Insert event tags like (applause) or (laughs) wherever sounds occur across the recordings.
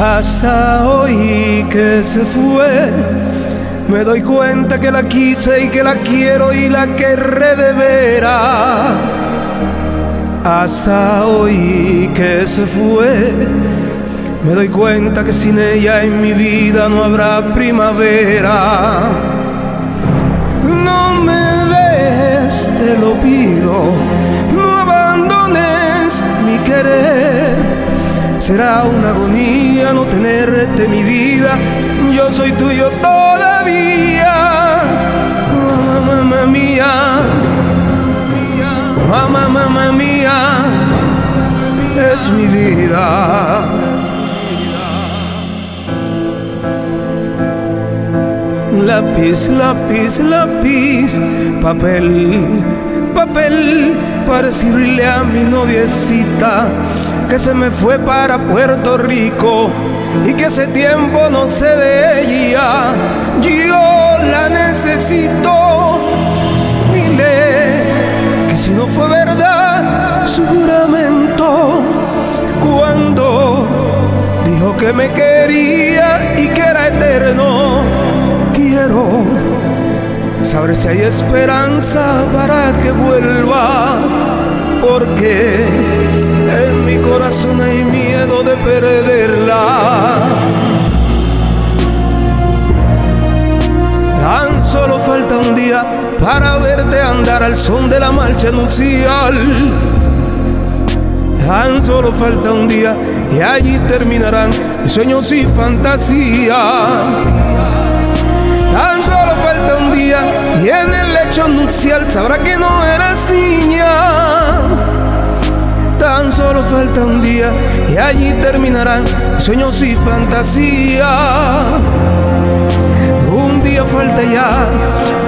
Hasta hoy que se fue, me doy cuenta que la quise y que la quiero y la querré de vera Hasta hoy que se fue, me doy cuenta que sin ella en mi vida no habrá primavera. No me dejes, te lo pido, no abandones mi querer Será una agonía no tenerte mi vida, yo soy tuyo todavía. mía, mamá mía, Mamá, mamá mía, es mi vida. Lápiz, lápiz, lápiz, papel, papel, para decirle a mi noviecita que se me fue para Puerto Rico y que ese tiempo no se veía Yo la necesito. Dile que si no fue verdad su juramento cuando dijo que me quería y que era eterno. Quiero saber si hay esperanza para que vuelva porque en mi corazón hay miedo de perderla. Tan solo falta un día para verte andar al son de la marcha nupcial. Tan solo falta un día y allí terminarán mis sueños y fantasías. Tan solo falta un día y en el lecho nupcial sabrá que no eras niña. Tan solo falta un día y allí terminarán sueños y fantasía. Un día falta ya,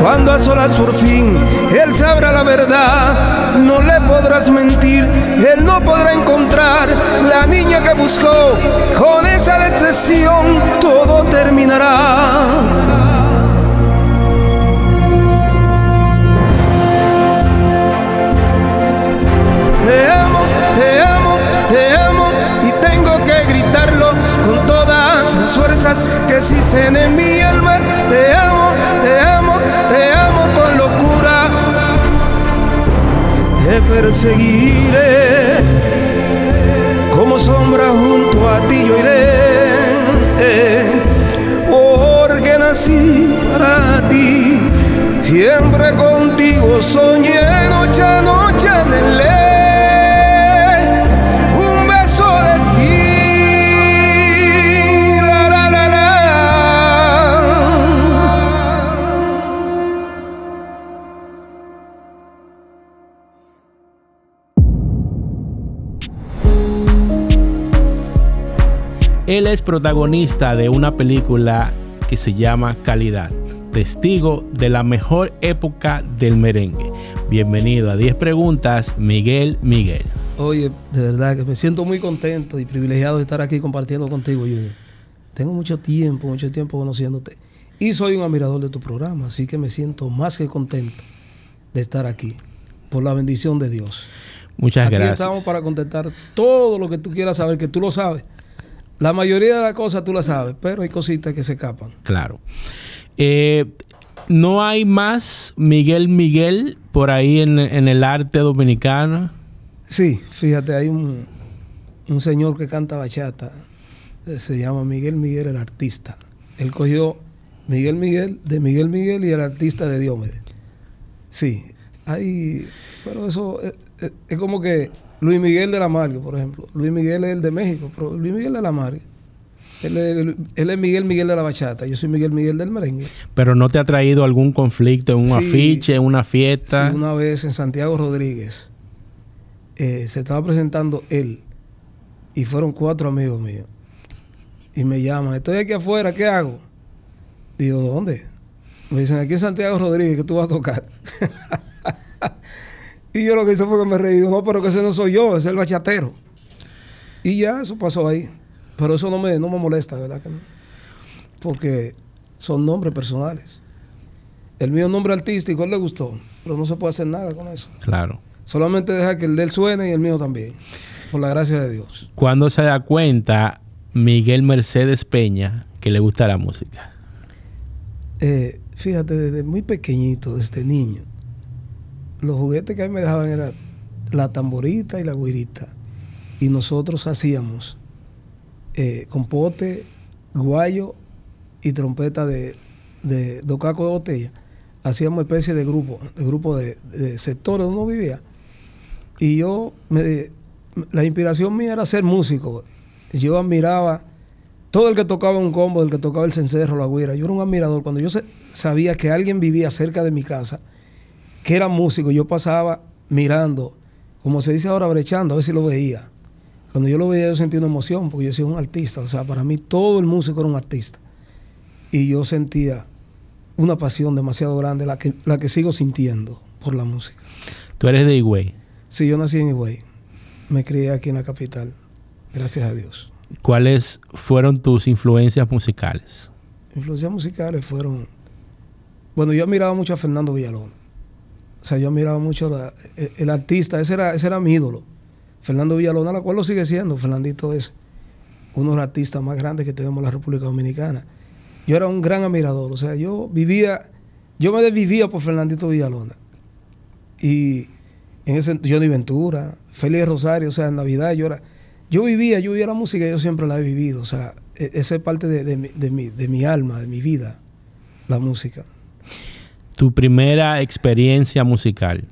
cuando a solas por fin él sabrá la verdad. No le podrás mentir, él no podrá encontrar la niña que buscó. Con esa decepción todo terminará. fuerzas que existen en mi alma. Te amo, te amo, te amo con locura. Te perseguiré. Como sombra junto a ti yo iré. Porque nací para ti. Siempre contigo soñé noche a noche en el es protagonista de una película que se llama Calidad, testigo de la mejor época del merengue. Bienvenido a 10 preguntas, Miguel Miguel. Oye, de verdad que me siento muy contento y privilegiado de estar aquí compartiendo contigo, Junior. Tengo mucho tiempo, mucho tiempo conociéndote y soy un admirador de tu programa, así que me siento más que contento de estar aquí, por la bendición de Dios. Muchas aquí gracias. Estamos para contestar todo lo que tú quieras saber, que tú lo sabes, la mayoría de las cosas tú las sabes, pero hay cositas que se escapan. Claro. Eh, no hay más Miguel Miguel por ahí en, el arte dominicano. Sí, fíjate, hay un, un señor que canta bachata, eh, se llama Miguel Miguel el artista. Él cogió Miguel Miguel de Miguel Miguel y el artista de Diomedes. Sí, hay, pero eso eh, es como que Luis Miguel de la Marga, por ejemplo. Luis Miguel es el de México, pero Luis Miguel de la Marga. Él es, Miguel Miguel de la bachata, yo soy Miguel Miguel del merengue. Pero no te ha traído algún conflicto en un afiche, en una fiesta. Sí, una vez en Santiago Rodríguez eh, se estaba presentando él y fueron cuatro amigos míos. Y me llaman, estoy aquí afuera, ¿qué hago? Digo, ¿dónde? Me dicen, aquí en Santiago Rodríguez, que tú vas a tocar. (laughs) Y yo lo que hice fue que me reí, no, pero que ese no soy yo, ese es el bachatero. Y ya eso pasó ahí. Pero eso no me, no me molesta, ¿verdad? Que no? Porque son nombres personales. El mío nombre artístico, él le gustó, pero no se puede hacer nada con eso. Claro. Solamente deja que el de él suene y el mío también, por la gracia de Dios. ¿Cuándo se da cuenta Miguel Mercedes Peña que le gusta la música? Eh, fíjate, desde muy pequeñito, desde niño, los juguetes que a mí me dejaban era la tamborita y la guirita. Y nosotros hacíamos eh, compote, guayo y trompeta de, docaco de botella. Hacíamos especie de grupo, de grupo de, sectores donde uno vivía. Y yo, me, la inspiración mía era ser músico. Yo admiraba todo el que tocaba un combo, el que tocaba el cencerro, la guira. Yo era un admirador. Cuando yo sabía que alguien vivía cerca de mi casa, que era músico, yo pasaba mirando, como se dice ahora, brechando, a ver si lo veía. Cuando yo lo veía yo sentía una emoción, porque yo soy un artista, o sea, para mí todo el músico era un artista. Y yo sentía una pasión demasiado grande, la que, la que sigo sintiendo por la música. ¿Tú eres de Higüey? Sí, yo nací en Higüey. Me crié aquí en la capital, gracias a Dios. ¿Cuáles fueron tus influencias musicales? Influencias musicales fueron... Bueno, yo admiraba mucho a Fernando Villalón o sea, yo admiraba mucho e, el, artista, ese era, ese era mi ídolo. Fernando Villalona, la cual lo sigue siendo. Fernandito es uno de los artistas más grandes que tenemos en la República Dominicana. Yo era un gran admirador, o sea, yo vivía, yo me desvivía por Fernandito Villalona. Y en ese Johnny Ventura, Félix Rosario, o sea, en Navidad yo era, yo vivía, yo vivía la música, yo siempre la he vivido, o sea, e, esa es parte de, de mi alma, de mi vida, la música tu primera experiencia musical?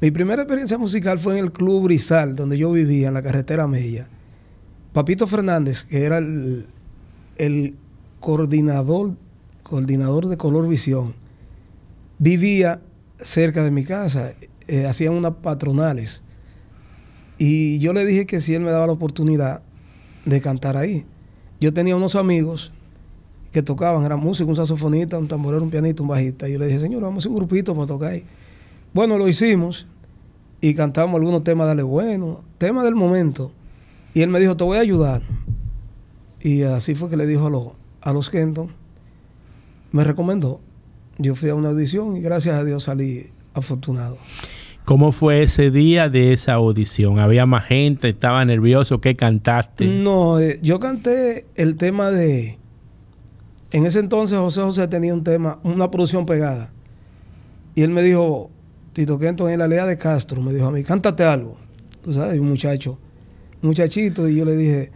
Mi primera experiencia musical fue en el Club Brizal, donde yo vivía, en la carretera Mella. Papito Fernández, que era el, coordinador, coordinador de Color Visión, vivía cerca de mi casa, eh, hacían unas patronales. Y yo le dije que si él me daba la oportunidad de cantar ahí. Yo tenía unos amigos que tocaban, era música, un saxofonista, un tamborero, un pianista, un bajista. Y yo le dije, señor, vamos a hacer un grupito para tocar ahí. Bueno, lo hicimos y cantamos algunos temas, dale bueno, temas del momento. Y él me dijo, te voy a ayudar. Y así fue que le dijo a, los a los Kenton, me recomendó. Yo fui a una audición y gracias a Dios salí afortunado. ¿Cómo fue ese día de esa audición? ¿Había más gente? ¿Estaba nervioso? ¿Qué cantaste? No, eh, yo canté el tema de en ese entonces José José tenía un tema, una producción pegada. Y él me dijo, Tito Kenton, en la lea de Castro, me dijo a mí, cántate algo. Tú sabes, un muchacho, muchachito, y yo le dije,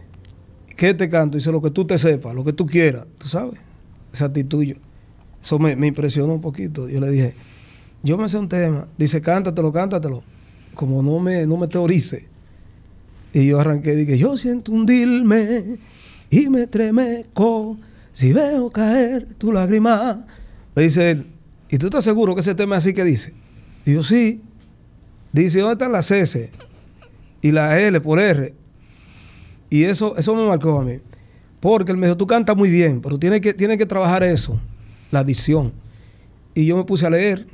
¿qué te canto? Dice, lo que tú te sepas, lo que tú quieras, tú sabes, esa actitud Eso me, impresionó un poquito. Yo le dije, yo me sé un tema. Dice, cántatelo, cántatelo. Como no me, no me teorice. Y yo arranqué y dije, yo siento un dilme y me tremeco si veo caer tu lágrima. Me dice él, ¿y tú estás seguro que ese tema es así que dice? Y yo sí. Dice, ¿dónde están las S? y la L por R? Y eso, eso me marcó a mí. Porque él me dijo, tú cantas muy bien, pero tienes que, tienes que trabajar eso, la adición Y yo me puse a leer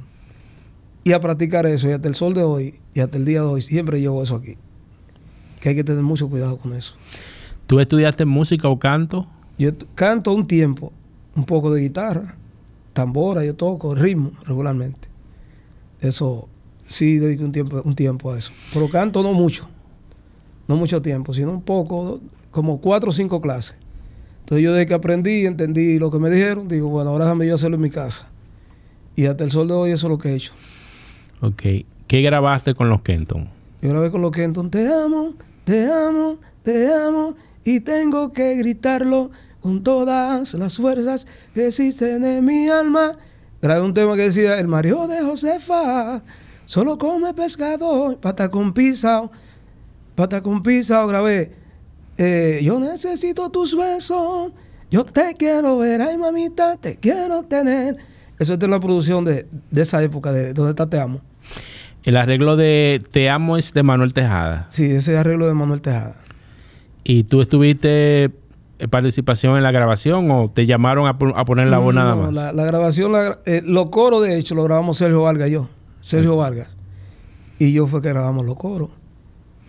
y a practicar eso. Y hasta el sol de hoy y hasta el día de hoy siempre llevo eso aquí. Que hay que tener mucho cuidado con eso. ¿Tú estudiaste música o canto? Yo canto un tiempo, un poco de guitarra, tambora, yo toco, ritmo regularmente. Eso sí dedico un tiempo, a eso. Pero canto no mucho, no mucho tiempo, sino un poco, como cuatro o cinco clases. Entonces yo desde que aprendí, entendí lo que me dijeron, digo, bueno, ahora déjame yo hacerlo en mi casa. Y hasta el sol de hoy eso es lo que he hecho. Ok. ¿Qué grabaste con los Kenton? Yo grabé con los Kenton, te amo, te amo, te amo y tengo que gritarlo con todas las fuerzas que existen en mi alma. Grabé un tema que decía, el Mario de Josefa solo come pescado, pata con pisao, pata con pisao, grabé. Eh, yo necesito tus besos, yo te quiero ver, ay mamita, te quiero tener. Eso es de la producción de, de esa época, de donde está Te Amo. El arreglo de Te Amo es de Manuel Tejada. Sí, ese arreglo de Manuel Tejada. Y tú estuviste eh, participación en la grabación o te llamaron a, poner la voz nada más? La, grabación, eh, los coros de hecho, lo grabamos Sergio Vargas y yo. Sergio Vargas. Y yo fue que grabamos los coros.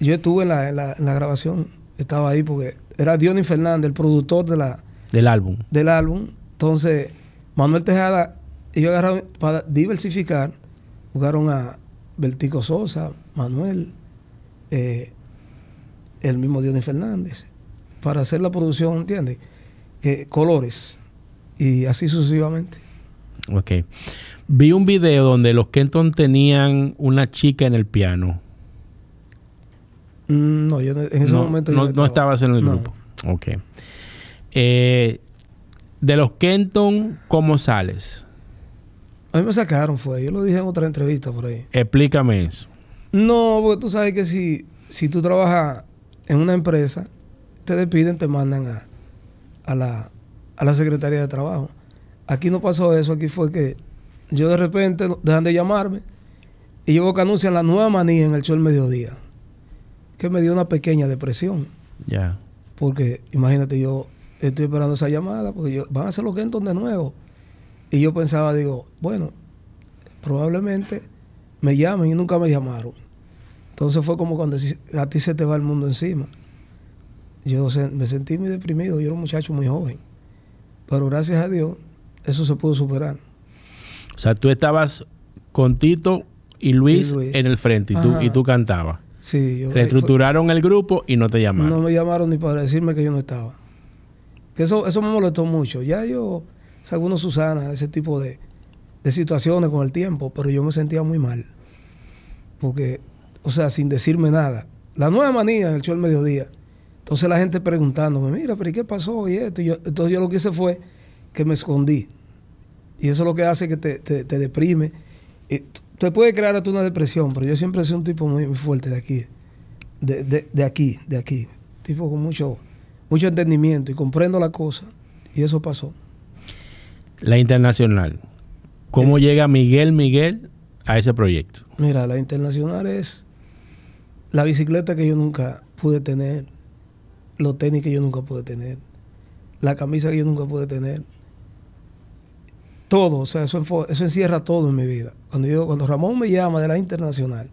Yo estuve en la, grabación, estaba ahí porque era Dionis Fernández, el productor de la, del álbum. Del álbum. Entonces, Manuel Tejada y agarraron para diversificar, jugaron a Beltico Sosa, Manuel, eh, el mismo Dionis Fernández para hacer la producción, ¿entiendes? colores y así sucesivamente. Ok. Vi un video donde los Kenton tenían una chica en el piano. Mm, no, yo en ese momento... yo no, estabas en el grupo. Ok. Eh, de los Kenton, ¿cómo sales? A mí me sacaron, fue. Yo lo dije en otra entrevista por ahí. Explícame eso. No, porque tú sabes que si, si tú trabajas en una empresa te despiden, te mandan a, a, la, a Secretaría de Trabajo. Aquí no pasó eso, aquí fue que yo de repente dejan de llamarme y yo que anuncian la nueva manía en el show del mediodía, que me dio una pequeña depresión. Ya. Porque imagínate, yo estoy esperando esa llamada porque yo, van a hacer los Kenton de nuevo. Y yo pensaba, digo, bueno, probablemente me llamen y nunca me llamaron. Entonces fue como cuando a ti se te va el mundo encima yo me sentí muy deprimido, yo era un muchacho muy joven, pero gracias a Dios eso se pudo superar. O sea, tú estabas con Tito y Luis, en el frente y tú, y tú cantabas. Sí, yo, Reestructuraron el grupo y no te llamaron. No me llamaron ni para decirme que yo no estaba. eso, eso me molestó mucho. Ya yo según Susana, ese tipo de, situaciones con el tiempo, pero yo me sentía muy mal. Porque, o sea, sin decirme nada. La nueva manía en el show del mediodía entonces la gente preguntándome, mira, pero qué pasó? Y esto. yo, entonces yo lo que hice fue que me escondí. Y eso es lo que hace que te, deprime. Eh, te puede crear hasta una depresión, pero yo siempre soy un tipo muy, fuerte de aquí. De, de, de, aquí, de aquí. Tipo con mucho, mucho entendimiento y comprendo la cosa. Y eso pasó. La internacional. ¿Cómo eh, llega Miguel Miguel a ese proyecto? Mira, la internacional es la bicicleta que yo nunca pude tener los tenis que yo nunca pude tener, la camisa que yo nunca pude tener. Todo, o sea, eso, eso encierra todo en mi vida. Cuando, yo, cuando Ramón me llama de la internacional,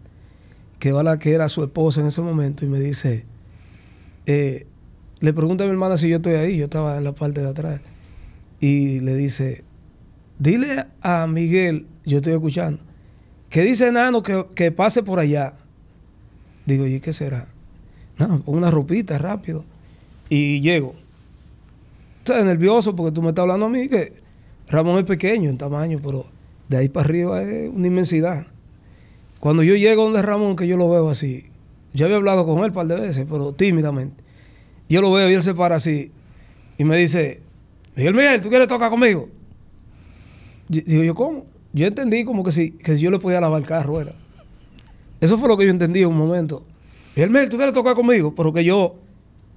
que va que era su esposa en ese momento, y me dice, eh, le pregunta a mi hermana si yo estoy ahí, yo estaba en la parte de atrás, y le dice, dile a Miguel, yo estoy escuchando, que dice Nano que, pase por allá. Digo, ¿y qué será? No, una ropita rápido y llego. está nervioso porque tú me estás hablando a mí que Ramón es pequeño en tamaño, pero de ahí para arriba es una inmensidad. Cuando yo llego donde Ramón, que yo lo veo así, yo había hablado con él un par de veces, pero tímidamente. Yo lo veo y él se para así y me dice, Miguel Miguel, ¿tú quieres tocar conmigo? Yo, digo yo, ¿cómo? Yo entendí como que si, que si yo le podía lavar el carro, era. Eso fue lo que yo entendí en un momento. Miguel Miguel, ¿tú quieres tocar conmigo? Pero que yo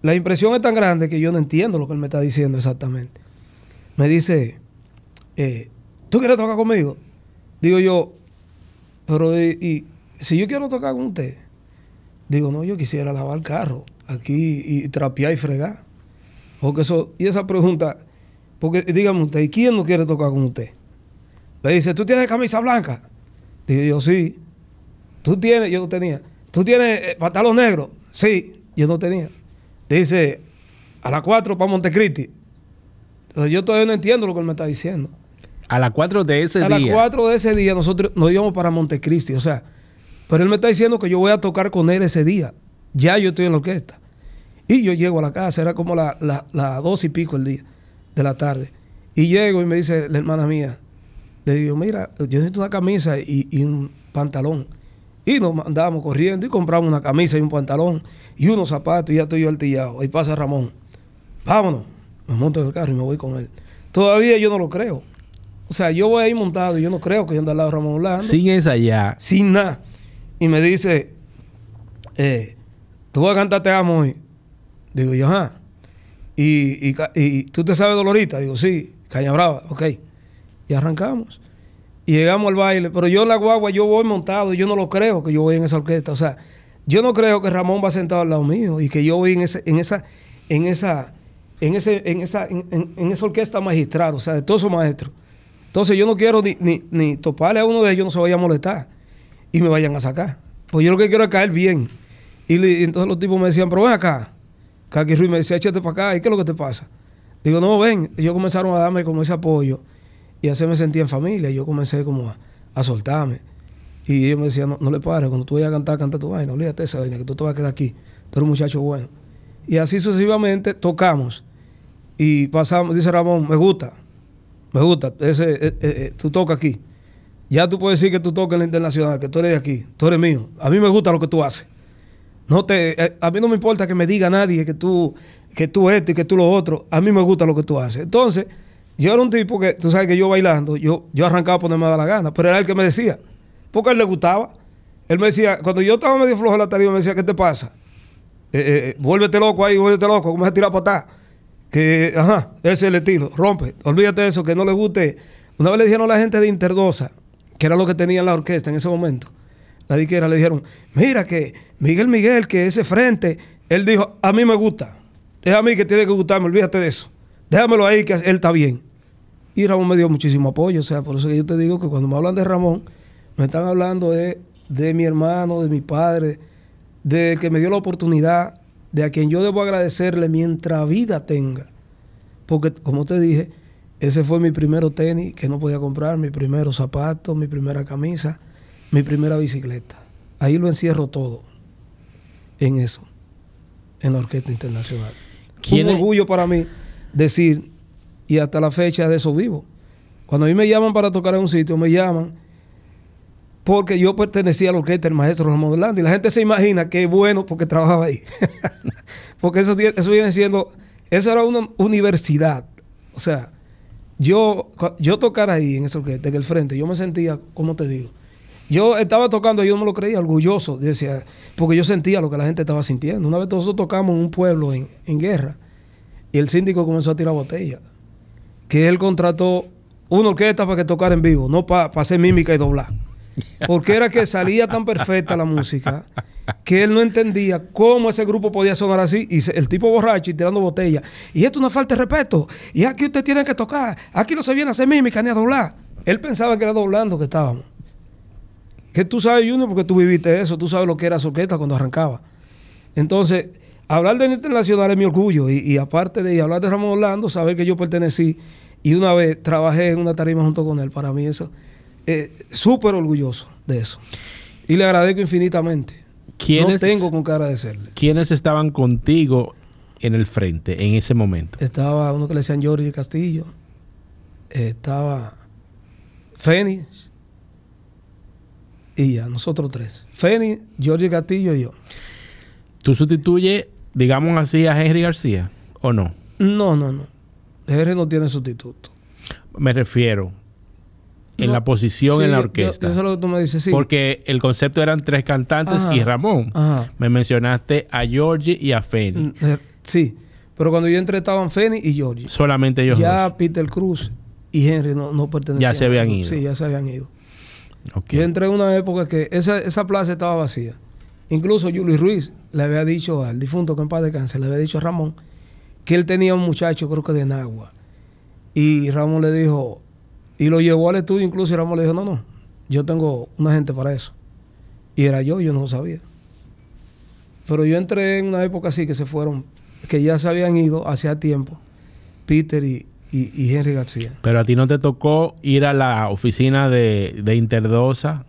la impresión es tan grande que yo no entiendo lo que él me está diciendo exactamente. Me dice, eh, ¿tú quieres tocar conmigo? Digo yo, pero y, si yo quiero tocar con usted, digo, no, yo quisiera lavar el carro aquí y, trapear y fregar. Porque eso, y esa pregunta, porque dígame usted, ¿y quién no quiere tocar con usted? Me dice, ¿tú tienes camisa blanca? Digo yo, sí. ¿Tú tienes? Yo no tenía. ¿Tú tienes eh, pantalón negro? Sí, yo no tenía dice, a las 4 para Montecristi. yo todavía no entiendo lo que él me está diciendo. A las 4 de ese día. A las 4 de ese día nosotros nos íbamos para Montecristi. O sea, pero él me está diciendo que yo voy a tocar con él ese día. Ya yo estoy en la orquesta. Y yo llego a la casa, era como las la, y pico el día de la tarde. Y llego y me dice la hermana mía, le digo, mira, yo necesito una camisa y, y un pantalón. Y nos mandábamos corriendo y compramos una camisa y un pantalón y unos zapatos y ya estoy yo altillado. Ahí pasa Ramón. Vámonos. Me monto en el carro y me voy con él. Todavía yo no lo creo. O sea, yo voy ahí montado y yo no creo que yo ande al lado de Ramón Orlando. Sin ya. Sin nada. Y me dice, eh, tú vas a cantar Te Amo hoy. Digo yo, ajá. Y, y, tú te sabes Dolorita. Digo, sí, Caña Brava. Ok. Y arrancamos. Y llegamos al baile, pero yo en la guagua yo voy montado yo no lo creo que yo voy en esa orquesta. O sea, yo no creo que Ramón va sentado al lado mío y que yo voy en, ese, en esa, en esa, en ese, en esa, en, esa orquesta magistral, o sea, de todos esos maestros. Entonces yo no quiero ni, ni, toparle a uno de ellos, no se vaya a molestar y me vayan a sacar. Pues yo lo que quiero es caer bien. Y, entonces los tipos me decían, pero ven acá. Kaki me decía, échate para acá, ¿y qué es lo que te pasa? Digo, no, ven. Ellos comenzaron a darme como ese apoyo. Y así me sentía en familia. Y yo comencé como a, soltarme. Y yo me decía no, no, le pares, cuando tú vayas a cantar, canta tu vaina, olvídate esa vaina, que tú te vas a quedar aquí. Tú eres un muchacho bueno. Y así sucesivamente tocamos. Y pasamos, dice Ramón, me gusta, me gusta, ese, eh, eh, eh, tú tocas aquí. Ya tú puedes decir que tú tocas en la internacional, que tú eres de aquí, tú eres mío. A mí me gusta lo que tú haces. No te, a mí no me importa que me diga nadie que tú, que tú esto y que tú lo otro. A mí me gusta lo que tú haces. Entonces, yo era un tipo que, tú sabes que yo bailando, yo, yo arrancaba a la gana, pero era el que me decía, porque a él le gustaba. Él me decía, cuando yo estaba medio flojo en la tarima, me decía, ¿qué te pasa? Eh, eh, eh, vuélvete loco ahí, vuélvete loco, ¿cómo se tirar para atrás? Que, ajá, ese es el estilo, rompe, olvídate de eso, que no le guste. Una vez le dijeron a la gente de Interdosa, que era lo que tenía la orquesta en ese momento, la diquera, le dijeron, mira que Miguel Miguel, que ese frente, él dijo, a mí me gusta, es a mí que tiene que gustarme, olvídate de eso, déjamelo ahí, que él está bien. Y Ramón me dio muchísimo apoyo. O sea, por eso que yo te digo que cuando me hablan de Ramón, me están hablando de, mi hermano, de mi padre, de que me dio la oportunidad, de a quien yo debo agradecerle mientras vida tenga. Porque, como te dije, ese fue mi primero tenis que no podía comprar, mi primero zapato, mi primera camisa, mi primera bicicleta. Ahí lo encierro todo en eso, en la Orquesta Internacional. Un orgullo para mí decir y hasta la fecha de eso vivo. Cuando a mí me llaman para tocar en un sitio, me llaman porque yo pertenecía a la orquesta del maestro Ramón Orlando y la gente se imagina que bueno porque trabajaba ahí. (laughs) porque eso, eso viene siendo, eso era una universidad. O sea, yo, yo tocar ahí en esa orquesta, en el frente, yo me sentía, ¿cómo te digo? Yo estaba tocando, yo no me lo creía, orgulloso, decía, porque yo sentía lo que la gente estaba sintiendo. Una vez nosotros tocamos en un pueblo en, en guerra y el síndico comenzó a tirar botellas que él contrató una orquesta para que tocar en vivo, no para hacer mímica y doblar. Porque era que salía tan perfecta la música que él no entendía cómo ese grupo podía sonar así. Y el tipo borracho y tirando botella. Y esto es una falta de respeto. Y aquí usted tiene que tocar. Aquí no se viene a hacer mímica ni a doblar. Él pensaba que era doblando que estábamos. Que tú sabes, Junior, porque tú viviste eso. Tú sabes lo que era su orquesta cuando arrancaba. Entonces, hablar de internacional es mi orgullo y, aparte de hablar de Ramón Orlando, saber que yo pertenecí y una vez trabajé en una tarima junto con él, para mí eso, es eh, súper orgulloso de eso. Y le agradezco infinitamente. no tengo con qué agradecerle. ¿Quiénes estaban contigo en el frente en ese momento? Estaba uno que le decían Jorge Castillo, estaba Fénix y ya, nosotros tres. Fénix, Jorge Castillo y yo. Tú sustituyes digamos así, a Henry García o no? No, no, no. Henry no tiene sustituto. Me refiero en la posición en la orquesta. eso es lo que tú me dices, sí. Porque el concepto eran tres cantantes y Ramón. Me mencionaste a Georgie y a Feni. Mm, eh, sí, pero cuando yo entré estaban Feni y Georgie. Solamente ellos Ya Peter Cruz y Henry no, no pertenecían. Ya se habían ido. Sí, ya se habían ido. Yo entré en una época que esa, esa plaza estaba vacía. Incluso Julio Ruiz le había dicho al difunto que en paz le había dicho a Ramón que él tenía un muchacho, creo que de Nahua. Y Ramón le dijo, y lo llevó al estudio incluso, y Ramón le dijo, no, no, yo tengo una gente para eso. Y era yo, yo no lo sabía. Pero yo entré en una época así que se fueron, que ya se habían ido hacía tiempo, Peter y, y, Henry García. Pero a ti no te tocó ir a la oficina de, de Interdosa.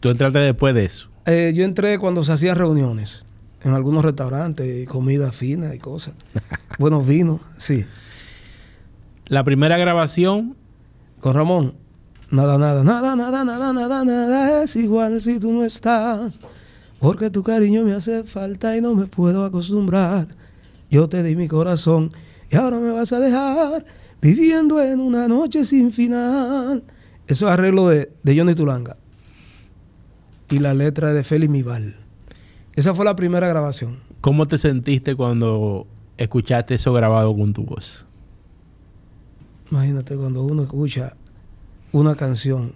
Tú entraste después de eso. Eh, yo entré cuando se hacían reuniones en algunos restaurantes, y comida fina y cosas. (laughs) Buenos vinos, sí. La primera grabación. Con Ramón. Nada, nada, nada, nada, nada, nada, nada es igual si tú no estás. Porque tu cariño me hace falta y no me puedo acostumbrar. Yo te di mi corazón y ahora me vas a dejar viviendo en una noche sin final. Eso es arreglo de Johnny Tulanga y la letra de Félix Mival. Esa fue la primera grabación. ¿Cómo te sentiste cuando escuchaste eso grabado con tu voz? Imagínate cuando uno escucha una canción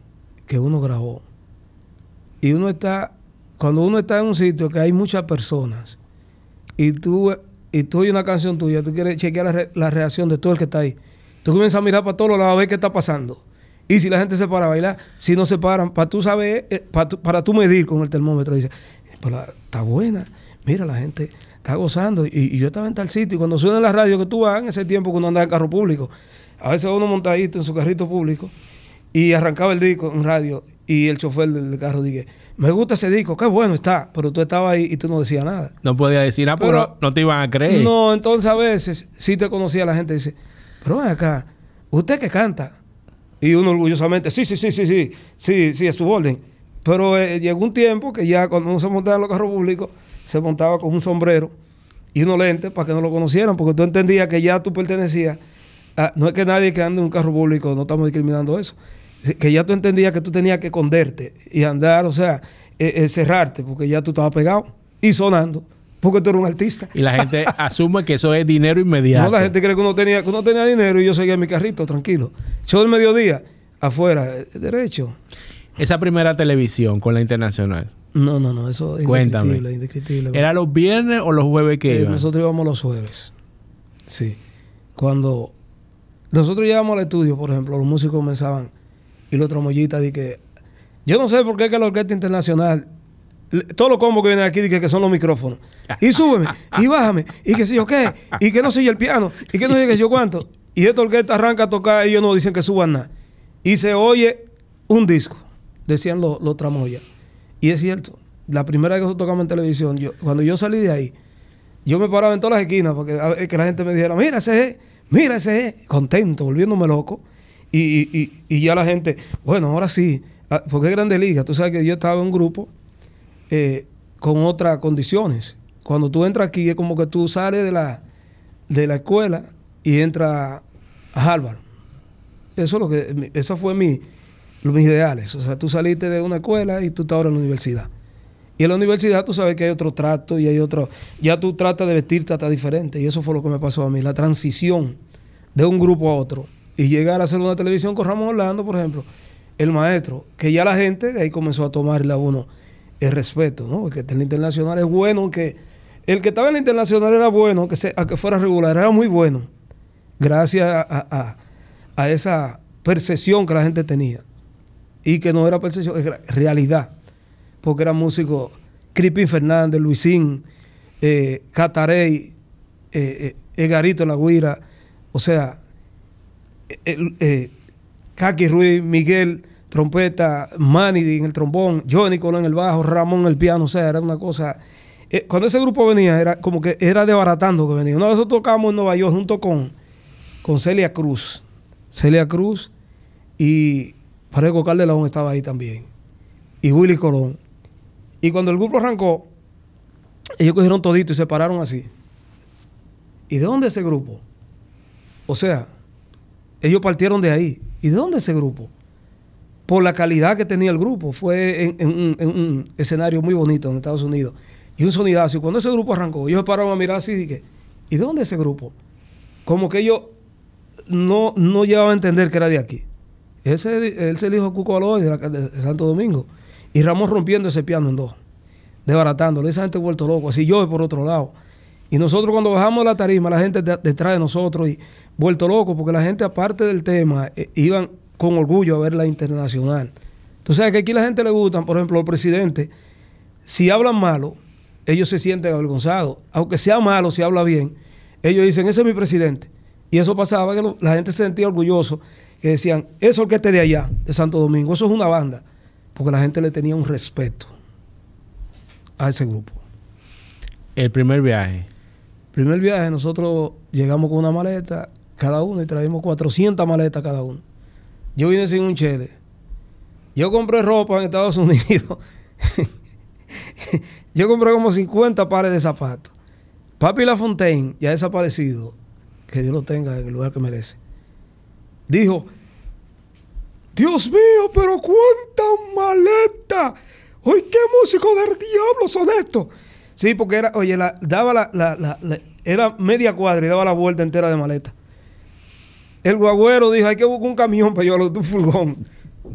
que uno grabó y uno está, cuando uno está en un sitio que hay muchas personas y tú, y tú oyes una canción tuya, tú quieres chequear la, la reacción de todo el que está ahí. Tú comienzas a mirar para todos lados a ver qué está pasando. Y si la gente se para a bailar, si no se paran, para tú saber, eh, para, tú, medir con el termómetro, dice, está buena, mira, la gente está gozando. Y, yo estaba en tal sitio, y cuando suena la radio que tú vas, en ese tiempo cuando andaba en carro público, a veces uno montadito en su carrito público, y arrancaba el disco en radio, y el chofer del carro dije, me gusta ese disco, qué bueno está, pero tú estabas ahí y tú no decías nada. No podía decir nada, ah, pero, no, te iban a creer. No, entonces a veces, si te conocía la gente, dice, pero ven acá, usted que canta, y uno orgullosamente, sí, sí, sí, sí, sí, sí, sí, es su orden. Pero eh, llegó un tiempo que ya cuando uno se montaba en los carros públicos, se montaba con un sombrero y unos lentes para que no lo conocieran, porque tú entendías que ya tú pertenecías. no es que nadie que ande en un carro público, no estamos discriminando eso. Que ya tú entendías que tú tenías que esconderte y andar, o sea, eh, eh, cerrarte, porque ya tú estabas pegado y sonando porque tú eres un artista. Y la gente (laughs) asume que eso es dinero inmediato. No, la gente cree que uno tenía, que tenía dinero y yo seguía en mi carrito, tranquilo. Yo el mediodía, afuera, eh, derecho. Esa primera televisión con la internacional. No, no, no, eso es Cuéntame. Indescriptible, ¿Era los viernes o los jueves que eh, Nosotros íbamos los jueves. Sí. Cuando nosotros íbamos al estudio, por ejemplo, los músicos comenzaban y los tromollitas di que yo no sé por qué que la Orquesta Internacional todos los combos que vienen aquí que, que son los micrófonos. Y súbeme, y bájame, y que si yo qué, y que no sé el piano, y que no sé yo cuánto. Y esta orquesta arranca a tocar, ellos no dicen que suban nada. Y se oye un disco, decían los, los tramoyas. Y es cierto, la primera vez que nosotros tocamos en televisión, yo, cuando yo salí de ahí, yo me paraba en todas las esquinas ...porque que, la gente me dijera, mira ese es, mira ese es, contento, volviéndome loco. Y, y ya la gente, bueno, ahora sí, ah, porque es Grande Liga, tú sabes que yo estaba en un grupo eh, con otras condiciones. Cuando tú entras aquí es como que tú sales de la, de la escuela y entras a Harvard. Eso, lo que, eso fue mi, mis ideales. O sea, tú saliste de una escuela y tú estás ahora en la universidad. Y en la universidad tú sabes que hay otro trato y hay otro... Ya tú tratas de vestirte hasta diferente. Y eso fue lo que me pasó a mí. La transición de un grupo a otro. Y llegar a hacer una televisión con Ramón Orlando, por ejemplo. El maestro. Que ya la gente de ahí comenzó a tomar la uno el respeto, ¿no? Porque en internacional es bueno que. El que estaba en la internacional era bueno, que se, que fuera regular, era muy bueno. Gracias a, esa percepción que la gente tenía. Y que no era percepción, era realidad. Porque eran músicos Creepy Fernández, Luisín, eh, Catarey, eh, eh, Egarito La Guira, o sea, Kaki Ruiz, Miguel trompeta, Manny en el trombón, Johnny Colón en el bajo, Ramón en el piano, o sea, era una cosa... Eh, cuando ese grupo venía, era como que era baratando que venía. Una vez tocamos en Nueva York junto con, con Celia Cruz. Celia Cruz y la Calderón estaba ahí también. Y Willy Colón. Y cuando el grupo arrancó, ellos cogieron todito y se pararon así. ¿Y de dónde ese grupo? O sea, ellos partieron de ahí. ¿Y de dónde ese grupo? por la calidad que tenía el grupo. Fue en, un, escenario muy bonito en Estados Unidos. Y un sonidazo. Y cuando ese grupo arrancó, ellos se pararon a mirar así y dije, ¿y dónde ese grupo? Como que ellos no, no a entender que era de aquí. Ese, él se dijo Cuco Aloy de, de Santo Domingo. Y Ramos rompiendo ese piano en dos, desbaratándolo. Esa gente vuelto loco. Así yo por otro lado. Y nosotros cuando bajamos la tarima, la gente detrás de nosotros y vuelto loco, porque la gente aparte del tema, eh, iban con orgullo a verla internacional. Tú sabes que aquí la gente le gusta por ejemplo, al presidente, si hablan malo, ellos se sienten avergonzados. Aunque sea malo, si habla bien, ellos dicen, ese es mi presidente. Y eso pasaba, que la gente se sentía orgulloso, que decían, eso el es que esté de allá, de Santo Domingo, eso es una banda, porque la gente le tenía un respeto a ese grupo. El primer viaje. Primer viaje, nosotros llegamos con una maleta cada uno y traímos 400 maletas cada uno. Yo vine sin un chele. Yo compré ropa en Estados (laughs) Unidos. yo compré como 50 pares de zapatos. Papi Lafontaine, ya desaparecido, que Dios lo tenga en el lugar que merece, dijo, Dios mío, pero cuánta maleta. Hoy qué músico del diablo son estos. Sí, porque era, oye, la, daba la, la, la, era media cuadra y daba la vuelta entera de maleta. El guagüero dijo, hay que buscar un camión para llevarlo a tu furgón.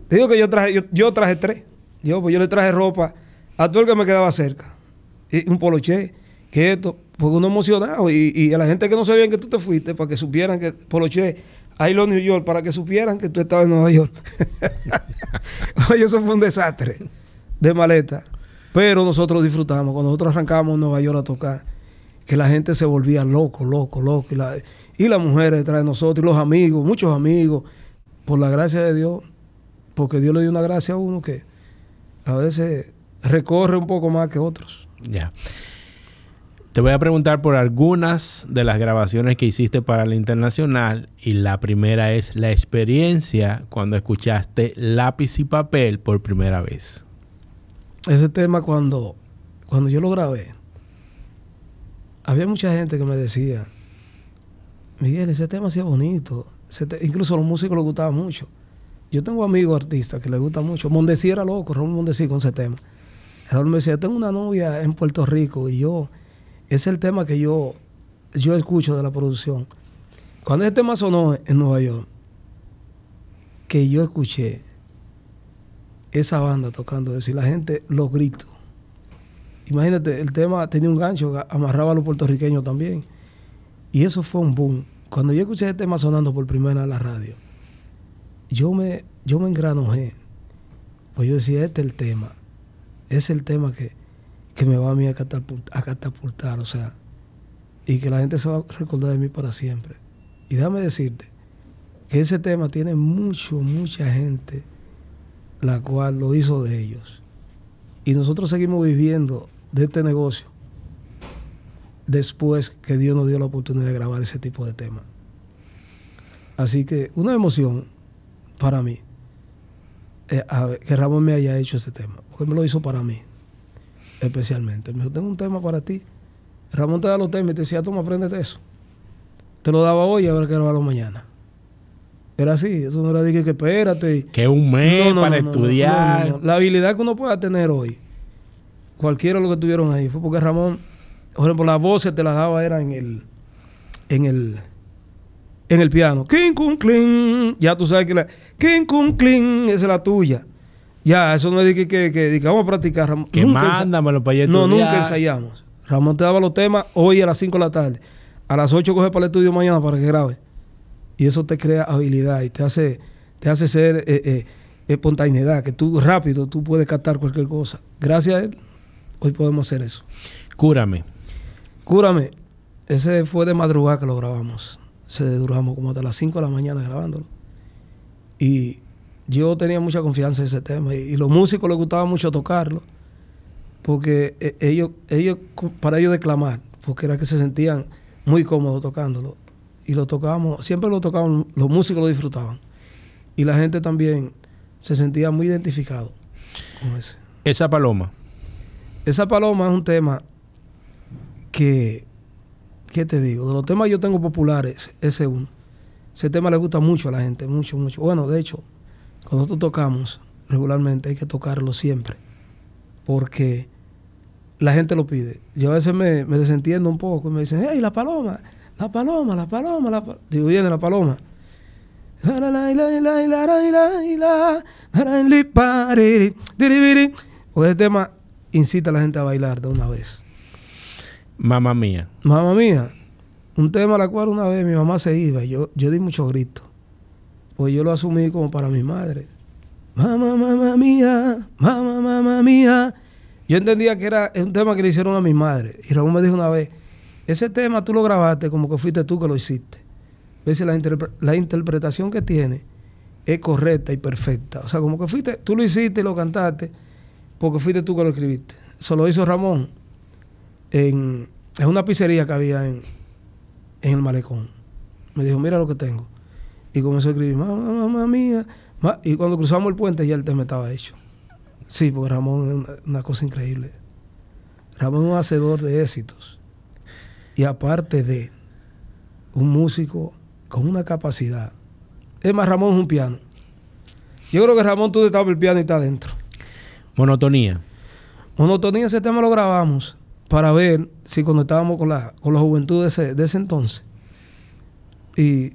digo que yo traje, yo, traje tres. Yo, pues, yo le traje ropa a todo el que me quedaba cerca. Y un Poloche. que esto, fue pues, uno emocionado. Y, y, a la gente que no sabía que tú te fuiste, para que supieran que Poloche, ahí lo New York, para que supieran que tú estabas en Nueva York. (laughs) Oye, eso fue un desastre de maleta. Pero nosotros disfrutamos. Cuando nosotros arrancamos en Nueva York a tocar, que la gente se volvía loco, loco, loco. Y, la, y las mujeres detrás de nosotros, y los amigos, muchos amigos, por la gracia de Dios, porque Dios le dio una gracia a uno que a veces recorre un poco más que otros. Ya. Te voy a preguntar por algunas de las grabaciones que hiciste para el internacional y la primera es la experiencia cuando escuchaste lápiz y papel por primera vez. Ese tema cuando, cuando yo lo grabé, había mucha gente que me decía, Miguel, ese tema hacía bonito. incluso a los músicos les gustaba mucho. Yo tengo amigos artistas que les gusta mucho. Mondesí era loco, Raúl Mondesí con ese tema. Raúl me decía, yo tengo una novia en Puerto Rico y yo, ese es el tema que yo, yo escucho de la producción. Cuando ese tema sonó en Nueva York, que yo escuché esa banda tocando eso y la gente lo gritó. Imagínate, el tema tenía un gancho, amarraba a los puertorriqueños también. Y eso fue un boom. Cuando yo escuché el tema sonando por primera en la radio, yo me, yo me engranojé. Pues yo decía, este es el tema. Es el tema que, me va a mí a catapultar, a catapultar, o sea, y que la gente se va a recordar de mí para siempre. Y dame decirte que ese tema tiene mucho, mucha gente la cual lo hizo de ellos. Y nosotros seguimos viviendo de este negocio después que Dios nos dio la oportunidad de grabar ese tipo de temas. Así que una emoción para mí eh, que Ramón me haya hecho ese tema, porque me lo hizo para mí, especialmente. Me dijo, tengo un tema para ti. Ramón te da los temas y te decía, toma, apréndete eso. Te lo daba hoy y ahora que grabarlo mañana. Era así, eso no era dije que, espérate. Que un mes para estudiar. La habilidad que uno pueda tener hoy, cualquiera lo que tuvieron ahí, fue porque Ramón por ejemplo, las voces te las daba era en el, en el, en el piano. King kung, kling. ya tú sabes que la King kung, kling esa es la tuya. Ya, eso no es que, que, vamos a practicar, Ramón. Que nunca mándamelo para No, nunca ensayamos. Ramón te daba los temas hoy a las 5 de la tarde. A las 8 coge para el estudio mañana para que grabe. Y eso te crea habilidad y te hace, te hace ser eh, eh, espontaneidad, que tú rápido tú puedes captar cualquier cosa. Gracias a él, hoy podemos hacer eso. Cúrame. Cúrame. Ese fue de madrugada que lo grabamos. Se duramos como hasta las 5 de la mañana grabándolo. Y yo tenía mucha confianza en ese tema. Y, los músicos les gustaba mucho tocarlo. Porque e, ellos, ellos, para ellos declamar, porque era que se sentían muy cómodos tocándolo. Y lo tocábamos, siempre lo tocábamos, los músicos lo disfrutaban. Y la gente también se sentía muy identificado con ese. Esa paloma. Esa paloma es un tema que, ¿qué te digo? De los temas que yo tengo populares, ese uno. Ese tema le gusta mucho a la gente, mucho, mucho. Bueno, de hecho, cuando nosotros tocamos regularmente hay que tocarlo siempre, porque la gente lo pide. Yo a veces me, me desentiendo un poco y me dicen, hey, la paloma, la paloma, la paloma, la paloma. Digo, viene la paloma. Porque ese tema incita a la gente a bailar de una vez. Mamá mía. Mamá mía. Un tema al la cual una vez mi mamá se iba y yo, yo di mucho grito. Pues yo lo asumí como para mi madre. Mamá, mamá mía, mamá, mamá mía. Yo entendía que era un tema que le hicieron a mi madre. Y Ramón me dijo una vez, ese tema tú lo grabaste como que fuiste tú que lo hiciste. Ves, la, la interpretación que tiene es correcta y perfecta. O sea, como que fuiste, tú lo hiciste y lo cantaste porque fuiste tú que lo escribiste. Eso lo hizo Ramón en, una pizzería que había en, el malecón. Me dijo, mira lo que tengo. Y comenzó a escribir, mamá, mía. y cuando cruzamos el puente ya el tema estaba hecho. Sí, porque Ramón es una, cosa increíble. Ramón es un hacedor de éxitos. Y aparte de un músico con una capacidad. Es más, Ramón es un piano. Yo creo que Ramón tú estabas el piano y está adentro. Monotonía. Monotonía, ese tema lo grabamos para ver si conectábamos con la, con la juventud de ese, entonces. Y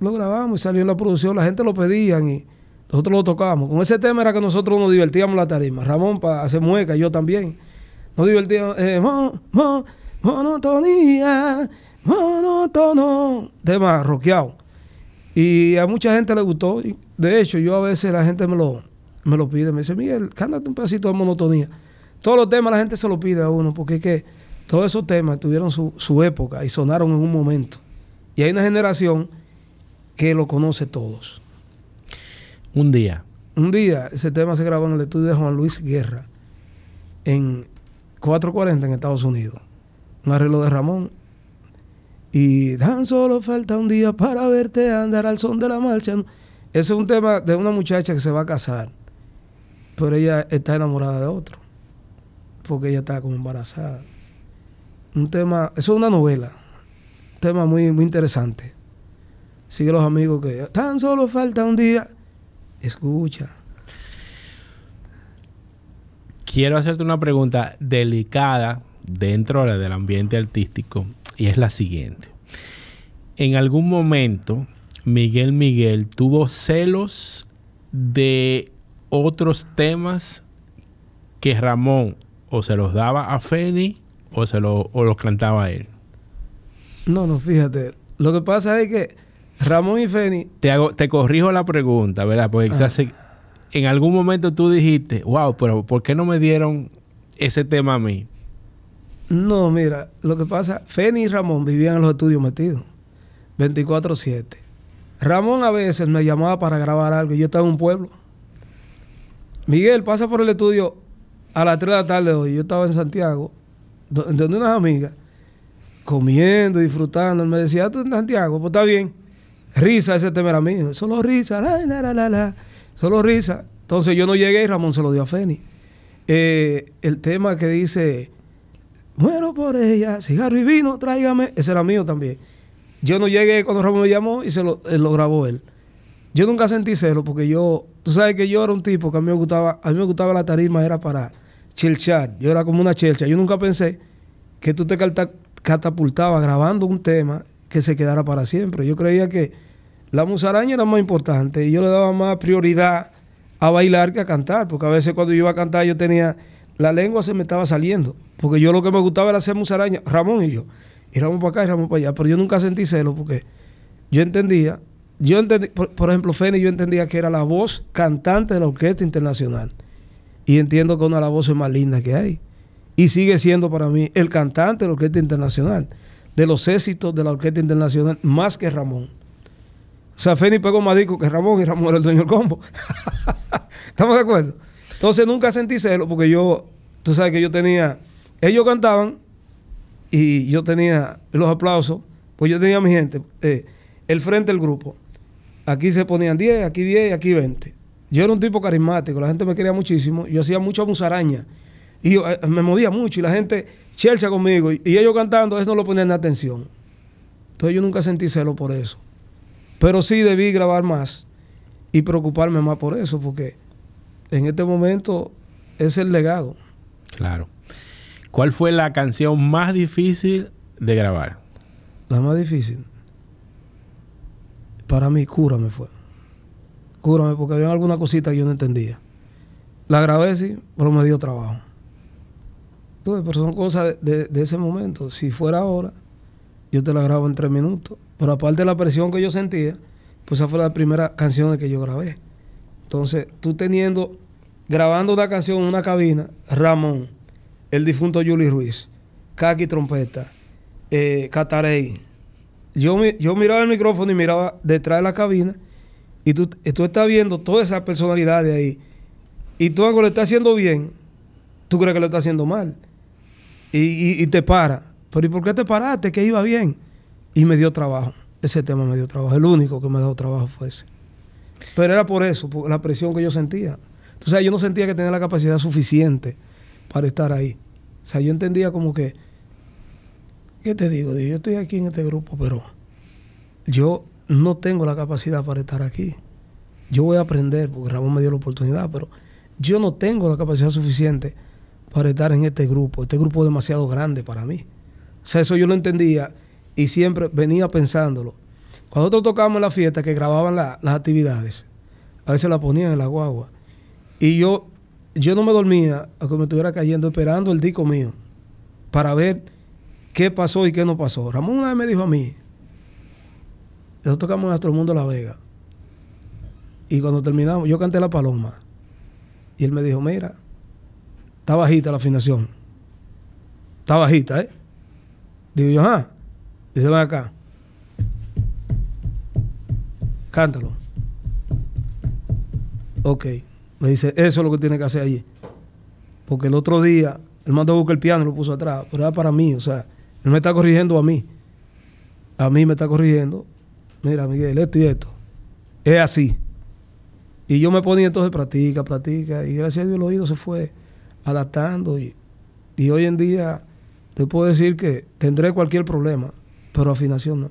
lo grabamos y salió en la producción, la gente lo pedía y nosotros lo tocábamos. Con ese tema era que nosotros nos divertíamos la tarima. Ramón para hacer mueca, yo también. Nos divertíamos. Eh, monotonía monotonía, monotono. Tema rockeado. Y a mucha gente le gustó. De hecho, yo a veces la gente me lo, me lo pide. Me dice, Miguel, cántate un pedacito de monotonía. Todos los temas la gente se lo pide a uno, porque es que todos esos temas tuvieron su, su época y sonaron en un momento. Y hay una generación que lo conoce todos. Un día. Un día, ese tema se grabó en el estudio de Juan Luis Guerra, en 440 en Estados Unidos. Un arreglo de Ramón. Y tan solo falta un día para verte andar al son de la marcha. Ese es un tema de una muchacha que se va a casar, pero ella está enamorada de otro porque ella estaba como embarazada. Un tema, eso es una novela, un tema muy, muy interesante. Sigue los amigos que tan solo falta un día. Escucha. Quiero hacerte una pregunta delicada dentro del ambiente artístico y es la siguiente. En algún momento, Miguel Miguel tuvo celos de otros temas que Ramón o se los daba a Feni... o se lo, o los cantaba a él. No, no, fíjate. Lo que pasa es que Ramón y Feni. Te, hago, te corrijo la pregunta, ¿verdad? Porque ah. quizás en algún momento tú dijiste, wow, pero ¿por qué no me dieron ese tema a mí? No, mira, lo que pasa, Feni y Ramón vivían en los estudios metidos, 24-7. Ramón a veces me llamaba para grabar algo y yo estaba en un pueblo. Miguel, pasa por el estudio a las 3 de la tarde hoy, yo estaba en Santiago, donde unas amigas, comiendo, disfrutando. me decía, ah, tú en Santiago, pues está bien. Risa, ese tema era mío. Solo risa, la, la, la, la, Solo risa. Entonces yo no llegué y Ramón se lo dio a Feni. Eh, el tema que dice, muero por ella, cigarro y vino, tráigame, ese era mío también. Yo no llegué cuando Ramón me llamó y se eh, lo, grabó él. Yo nunca sentí celo porque yo, tú sabes que yo era un tipo que a mí me gustaba, a mí me gustaba la tarima, era para chelchar. Yo era como una chelcha. Yo nunca pensé que tú te catapultabas grabando un tema que se quedara para siempre. Yo creía que la musaraña era más importante y yo le daba más prioridad a bailar que a cantar, porque a veces cuando yo iba a cantar yo tenía, la lengua se me estaba saliendo, porque yo lo que me gustaba era hacer musaraña, Ramón y yo, y Ramón para acá y Ramón para allá, pero yo nunca sentí celo porque yo entendía, yo entendí, por, por ejemplo, Feni yo entendía que era la voz cantante de la Orquesta Internacional y entiendo que una de las voces más lindas que hay. Y sigue siendo para mí el cantante de la Orquesta Internacional, de los éxitos de la Orquesta Internacional, más que Ramón. O sea, Feni pegó más que Ramón y Ramón era el dueño del combo. (laughs) ¿Estamos de acuerdo? Entonces nunca sentí celo porque yo, tú sabes que yo tenía, ellos cantaban y yo tenía los aplausos, pues yo tenía a mi gente, eh, el frente del grupo. Aquí se ponían 10, aquí 10, aquí 20. Yo era un tipo carismático, la gente me quería muchísimo, yo hacía mucha musaraña. Y eh, me movía mucho y la gente chelcha conmigo. Y, ellos cantando, eso no lo ponían en atención. Entonces yo nunca sentí celo por eso. Pero sí debí grabar más y preocuparme más por eso, porque en este momento es el legado. Claro. ¿Cuál fue la canción más difícil de grabar? La más difícil. Para mí, Cura me fue cúrame, porque había alguna cosita que yo no entendía. La grabé, sí, pero me dio trabajo. Entonces, pero son cosas de, ese momento. Si fuera ahora, yo te la grabo en tres minutos. Pero aparte de la presión que yo sentía, pues esa fue la primera canción que yo grabé. Entonces, tú teniendo, grabando una canción en una cabina, Ramón, el difunto Julie Ruiz, Kaki Trompeta, eh, yo miraba el micrófono y miraba detrás de la cabina y tú, estás viendo toda esa personalidad de ahí, y tú algo lo estás haciendo bien, tú crees que lo estás haciendo mal, y, te para. Pero ¿y por qué te paraste? Que iba bien. Y me dio trabajo. Ese tema me dio trabajo. El único que me ha dado trabajo fue ese. Pero era por eso, por la presión que yo sentía. O sea, yo no sentía que tenía la capacidad suficiente para estar ahí. O sea, yo entendía como que, ¿qué te digo? Yo estoy aquí en este grupo, pero yo no tengo la capacidad para estar aquí. Yo voy a aprender, porque Ramón me dio la oportunidad, pero yo no tengo la capacidad suficiente para estar en este grupo. Este grupo es demasiado grande para mí. O sea, eso yo lo entendía y siempre venía pensándolo. Cuando nosotros tocábamos la fiesta que grababan las actividades, a veces la ponían en la guagua. Y yo, yo no me dormía, aunque me estuviera cayendo, esperando el disco mío para ver qué pasó y qué no pasó. Ramón me dijo a mí, nosotros tocamos en mundo La Vega. Y cuando terminamos, yo canté La Paloma. Y él me dijo, mira, está bajita la afinación. Está bajita, ¿eh? Digo yo, ajá. Dice, ven acá. Cántalo. Ok. Me dice, eso es lo que tiene que hacer allí. Porque el otro día, él mandó a buscar el piano y lo puso atrás. Pero era para mí, o sea, él me está corrigiendo a mí. A mí me está corrigiendo mira Miguel, esto y esto. Es así. Y yo me ponía entonces, practica, practica. Y gracias a Dios el oído se fue adaptando. Y, y hoy en día te puedo decir que tendré cualquier problema, pero afinación no.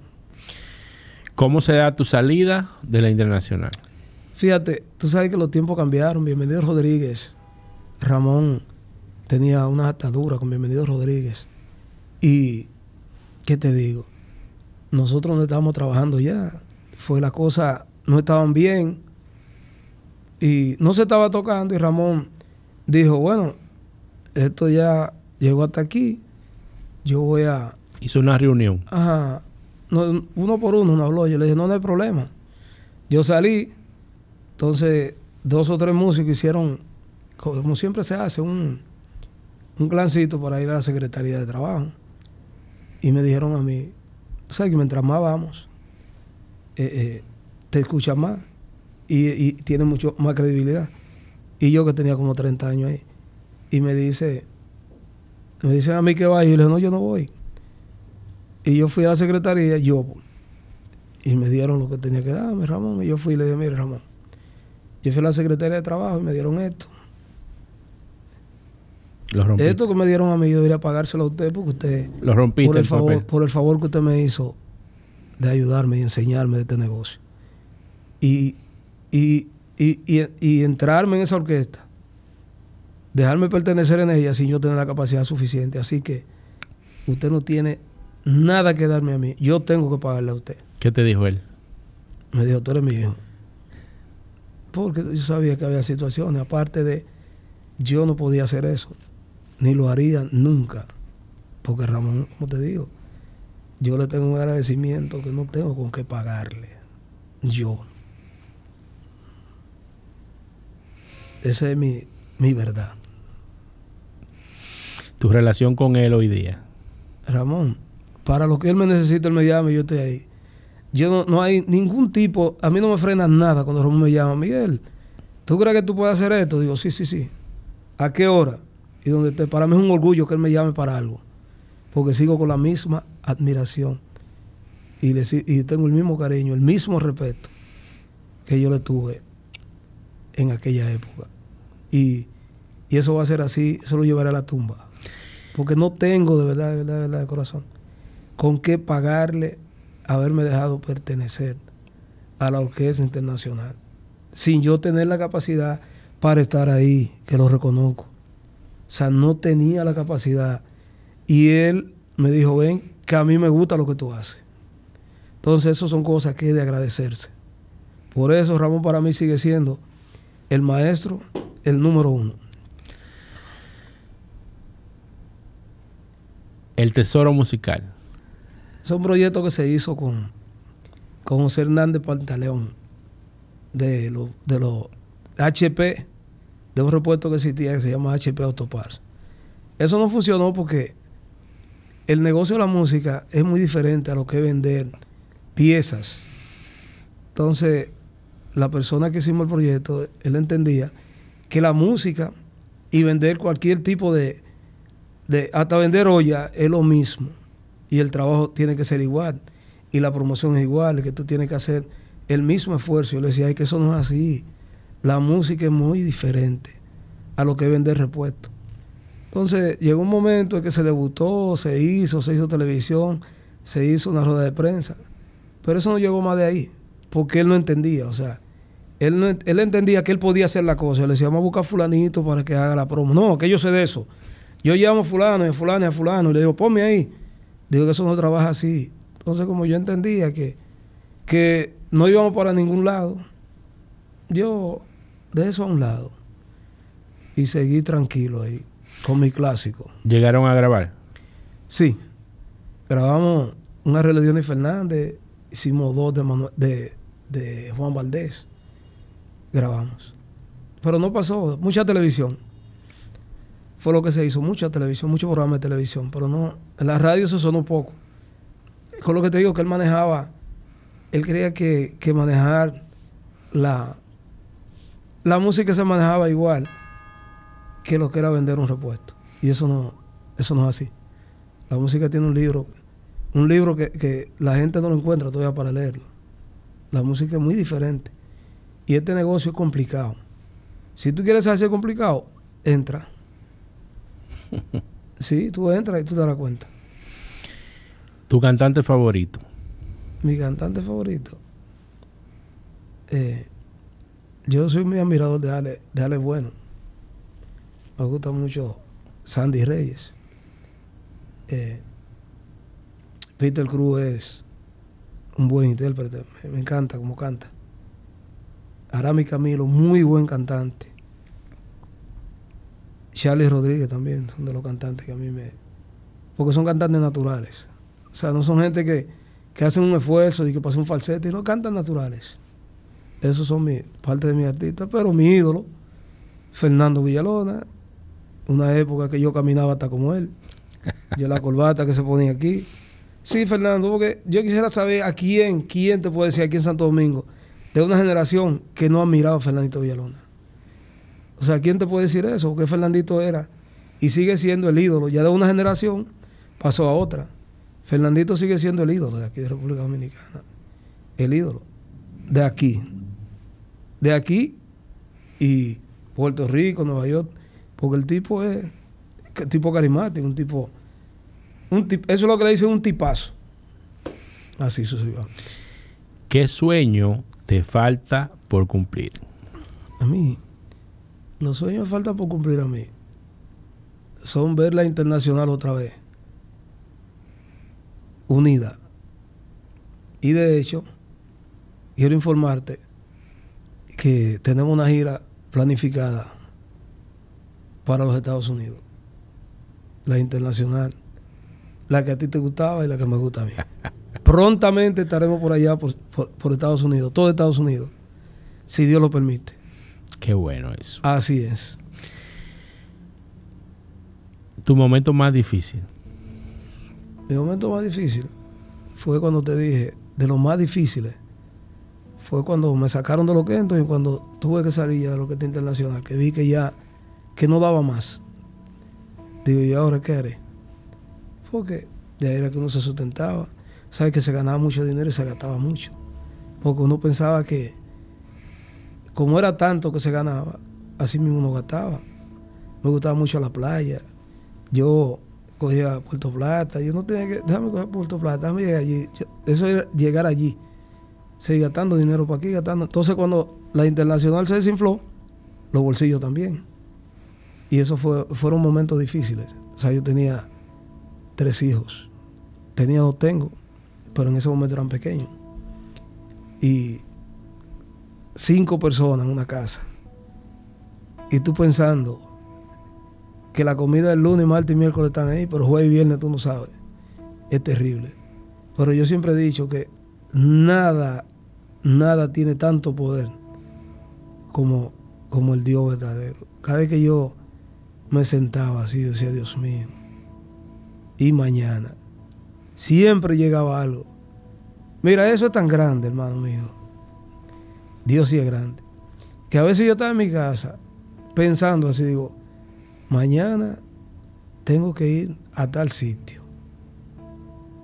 ¿Cómo se da tu salida de la internacional? Fíjate, tú sabes que los tiempos cambiaron. Bienvenido Rodríguez. Ramón tenía una atadura con Bienvenido Rodríguez. Y, ¿qué te digo? nosotros no estábamos trabajando ya. Fue la cosa, no estaban bien. Y no se estaba tocando y Ramón dijo, bueno, esto ya llegó hasta aquí, yo voy a... Hizo una reunión. Ajá. uno por uno nos habló. Yo le dije, no, no hay problema. Yo salí, entonces dos o tres músicos hicieron, como siempre se hace, un, un clancito para ir a la Secretaría de Trabajo. Y me dijeron a mí, o que mientras más vamos, eh, eh, te escucha más y, tiene mucho más credibilidad. Y yo que tenía como 30 años ahí. Y me dice, me dice a mí que vaya. Y yo le digo, no, yo no voy. Y yo fui a la secretaría, yo. Y me dieron lo que tenía que darme, Ramón. Y yo fui y le dije, mire, Ramón. Yo fui a la secretaría de trabajo y me dieron esto. De Esto que me dieron a mí, yo diría pagárselo a usted porque usted. lo rompiste. Por el, favor, por el favor que usted me hizo de ayudarme y enseñarme de este negocio. Y, y, y entrarme en esa orquesta. Dejarme pertenecer en ella sin yo tener la capacidad suficiente. Así que usted no tiene nada que darme a mí. Yo tengo que pagarle a usted. ¿Qué te dijo él? Me dijo, tú eres mi hijo. Porque yo sabía que había situaciones. Aparte de, yo no podía hacer eso ni lo haría nunca. Porque Ramón, como te digo, yo le tengo un agradecimiento que no tengo con qué pagarle. Yo. Esa es mi, verdad. Tu relación con él hoy día. Ramón, para lo que él me necesita, él me llama y yo estoy ahí. Yo no, no hay ningún tipo, a mí no me frena nada cuando Ramón me llama, Miguel, ¿tú crees que tú puedes hacer esto? Digo, sí, sí, sí. ¿A qué hora? y donde para mí es un orgullo que él me llame para algo, porque sigo con la misma admiración y, tengo el mismo cariño, el mismo respeto que yo le tuve en aquella época. Y, y eso va a ser así, eso lo llevaré a la tumba, porque no tengo de verdad, de verdad, de verdad, de corazón, con qué pagarle haberme dejado pertenecer a la Orquesta Internacional, sin yo tener la capacidad para estar ahí, que lo reconozco. O sea, no tenía la capacidad. Y él me dijo, ven, que a mí me gusta lo que tú haces. Entonces, eso son cosas que hay de agradecerse. Por eso Ramón para mí sigue siendo el maestro, el número uno. El Tesoro Musical. Es un proyecto que se hizo con, con José Hernández Pantaleón de los de HP de un repuesto que existía que se llama HP Autopars. Eso no funcionó porque el negocio de la música es muy diferente a lo que es vender piezas. Entonces, la persona que hicimos el proyecto, él entendía que la música y vender cualquier tipo de, hasta vender olla es lo mismo. Y el trabajo tiene que ser igual. Y la promoción es igual, que tú tienes que hacer el mismo esfuerzo. Yo le decía, ay, que eso no es así la música es muy diferente a lo que vende repuesto. Entonces llegó un momento en que se debutó, se hizo, se hizo televisión, se hizo una rueda de prensa. Pero eso no llegó más de ahí, porque él no entendía, o sea, él, entendía que él podía hacer la cosa. le decía, vamos a buscar a fulanito para que haga la promo. No, que yo sé de eso. Yo llamo a fulano y a fulano y a fulano y le digo, ponme ahí. Digo que eso no trabaja así. Entonces, como yo entendía que, que no íbamos para ningún lado, yo de eso a un lado y seguí tranquilo ahí con mi clásico. ¿Llegaron a grabar? Sí. Grabamos una religión de Fernández, hicimos dos de, de, Juan Valdés. Grabamos. Pero no pasó, mucha televisión. Fue lo que se hizo, mucha televisión, muchos programas de televisión, pero no, en la radio se sonó poco. Con lo que te digo, que él manejaba, él creía que, que manejar la, la música se manejaba igual que lo que era vender un repuesto. Y eso no, eso no es así. La música tiene un libro, un libro que, la gente no lo encuentra todavía para leerlo. La música es muy diferente. Y este negocio es complicado. Si tú quieres hacer complicado, entra. (laughs) sí, tú entras y tú te das cuenta. ¿Tu cantante favorito? Mi cantante favorito. Eh, yo soy muy admirador de Ale, Bueno. Me gusta mucho Sandy Reyes. Eh, Peter Cruz es un buen intérprete, me, encanta como canta. Arami Camilo, muy buen cantante. Charles Rodríguez también, son de los cantantes que a mí me... Porque son cantantes naturales. O sea, no son gente que, que hacen un esfuerzo y que pasa un falsete, y no cantan naturales esos son parte de mi artista, pero mi ídolo, Fernando Villalona, una época que yo caminaba hasta como él, yo (laughs) la corbata que se ponía aquí. Sí, Fernando, porque yo quisiera saber a quién, quién te puede decir aquí en Santo Domingo, de una generación que no ha mirado a Fernandito Villalona. O sea, ¿quién te puede decir eso? Porque Fernandito era y sigue siendo el ídolo. Ya de una generación pasó a otra. Fernandito sigue siendo el ídolo de aquí de República Dominicana. El ídolo de aquí, de aquí y Puerto Rico, Nueva York, porque el tipo es tipo carismático, un tipo, un eso es lo que le dicen un tipazo. Así sucedió. ¿Qué sueño te falta por cumplir? A mí, los sueños faltan por cumplir a mí son ver la internacional otra vez, unida. Y de hecho, quiero informarte que tenemos una gira planificada para los Estados Unidos, la internacional, la que a ti te gustaba y la que me gusta a mí. (laughs) Prontamente estaremos por allá, por, por, Estados Unidos, todo Estados Unidos, si Dios lo permite. Qué bueno eso. Así es. ¿Tu momento más difícil? Mi momento más difícil fue cuando te dije, de los más difíciles, fue cuando me sacaron de lo que y cuando tuve que salir de lo que internacional, que vi que ya, que no daba más. Digo, ¿y ahora qué haré? Porque de ahí era que uno se sustentaba. Sabes que se ganaba mucho dinero y se gastaba mucho. Porque uno pensaba que, como era tanto que se ganaba, así mismo uno gastaba. Me gustaba mucho la playa. Yo cogía Puerto Plata. Yo no tenía que, déjame coger Puerto Plata, déjame llegar allí. eso era llegar allí. Se gastando dinero para aquí, gastando. Entonces, cuando la internacional se desinfló, los bolsillos también. Y eso fue, fueron momentos difíciles. O sea, yo tenía tres hijos. Tenía dos, tengo. Pero en ese momento eran pequeños. Y cinco personas en una casa. Y tú pensando que la comida del lunes, martes y miércoles están ahí, pero jueves y viernes tú no sabes. Es terrible. Pero yo siempre he dicho que nada nada tiene tanto poder como, como el Dios verdadero. Cada vez que yo me sentaba así, decía, Dios mío, y mañana, siempre llegaba algo. Mira, eso es tan grande, hermano mío. Dios sí es grande. Que a veces yo estaba en mi casa pensando así, digo, mañana tengo que ir a tal sitio.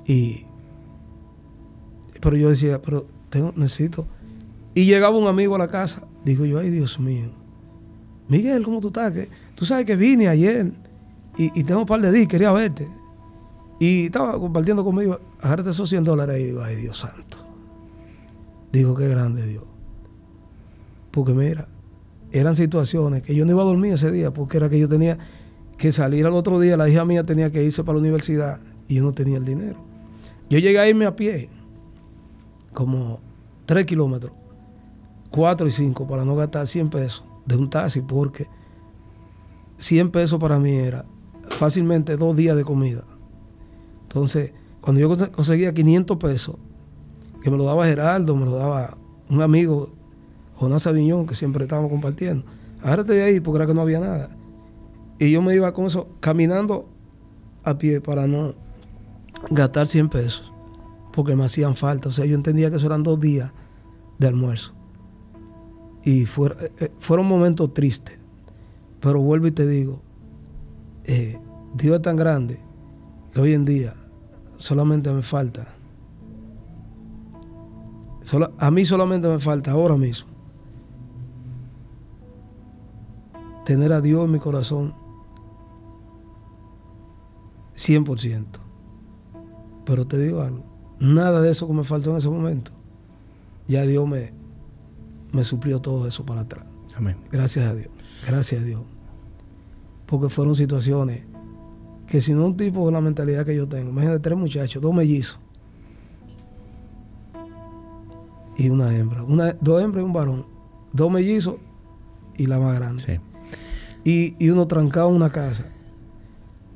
Y, pero yo decía, pero necesito. Y llegaba un amigo a la casa. Digo yo, ay Dios mío. Miguel, ¿cómo tú estás? Tú sabes que vine ayer y, tengo un par de días, quería verte. Y estaba compartiendo conmigo, agárrate esos 100 dólares y Digo, ay Dios santo. Digo, qué grande Dios. Porque mira, eran situaciones que yo no iba a dormir ese día porque era que yo tenía que salir al otro día. La hija mía tenía que irse para la universidad y yo no tenía el dinero. Yo llegué a irme a pie como 3 kilómetros, 4 y 5, para no gastar 100 pesos de un taxi, porque 100 pesos para mí era fácilmente dos días de comida. Entonces, cuando yo conseguía 500 pesos, que me lo daba Geraldo, me lo daba un amigo, Jonás Aviñón, que siempre estábamos compartiendo, agárrate de ahí porque era que no había nada. Y yo me iba con eso caminando a pie para no gastar 100 pesos porque me hacían falta. O sea, yo entendía que eso eran dos días de almuerzo. Y fue, eh, eh, fueron momentos tristes. Pero vuelvo y te digo, eh, Dios es tan grande que hoy en día solamente me falta. a mí solamente me falta ahora mismo tener a Dios en mi corazón 100%. Pero te digo algo, Nada de eso que me faltó en ese momento. Ya Dios me, me suplió todo eso para atrás. Amén. Gracias a Dios. Gracias a Dios. Porque fueron situaciones que si no un tipo de la mentalidad que yo tengo, imagínate tres muchachos, dos mellizos y una hembra. Una, dos hembras y un varón. Dos mellizos y la más grande. Sí. Y, y, uno trancado en una casa.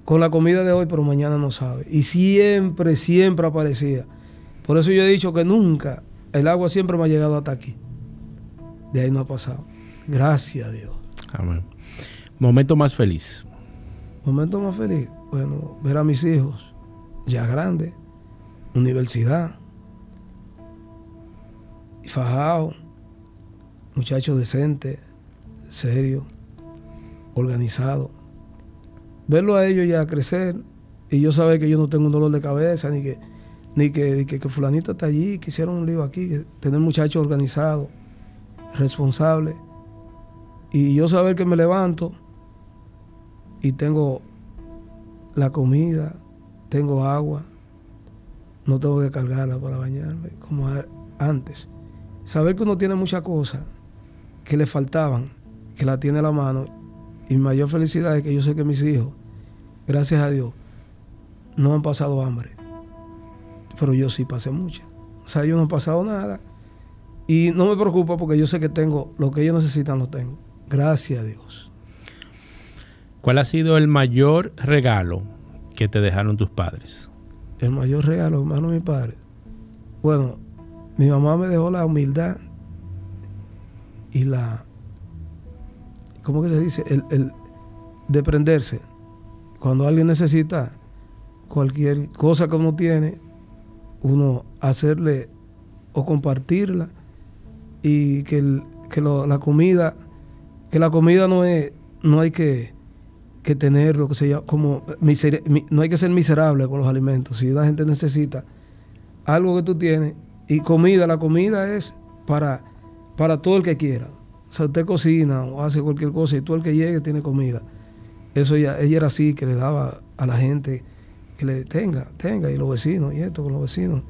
Con la comida de hoy, pero mañana no sabe. Y siempre, siempre aparecía. Por eso yo he dicho que nunca, el agua siempre me ha llegado hasta aquí. De ahí no ha pasado. Gracias a Dios. Amén. Momento más feliz. Momento más feliz. Bueno, ver a mis hijos ya grandes, universidad, fajado, muchachos decentes, serios, organizados. Verlo a ellos ya crecer y yo saber que yo no tengo un dolor de cabeza ni que ni que, que, fulanito está allí, que hicieron un libro aquí, que tener muchachos organizados, responsables. Y yo saber que me levanto y tengo la comida, tengo agua, no tengo que cargarla para bañarme como antes. Saber que uno tiene muchas cosas que le faltaban, que la tiene a la mano, y mi mayor felicidad es que yo sé que mis hijos, gracias a Dios, no han pasado hambre. Pero yo sí pasé mucho... O sea, yo no he pasado nada. Y no me preocupa porque yo sé que tengo lo que ellos necesitan, lo tengo. Gracias a Dios. ¿Cuál ha sido el mayor regalo que te dejaron tus padres? El mayor regalo, hermano, mi padre. Bueno, mi mamá me dejó la humildad y la. ¿Cómo que se dice? El, el de Cuando alguien necesita cualquier cosa que uno tiene, uno hacerle o compartirla y que, la comida, que la comida no es, no hay que, tener lo que se llama como, no hay que ser miserable con los alimentos. Si la gente necesita algo que tú tienes y comida, la comida es para, para todo el que quiera. O sea, usted cocina o hace cualquier cosa y todo el que llegue tiene comida. Eso ya, ella era así, que le daba a la gente que le tenga, tenga, y los vecinos, y esto con los vecinos.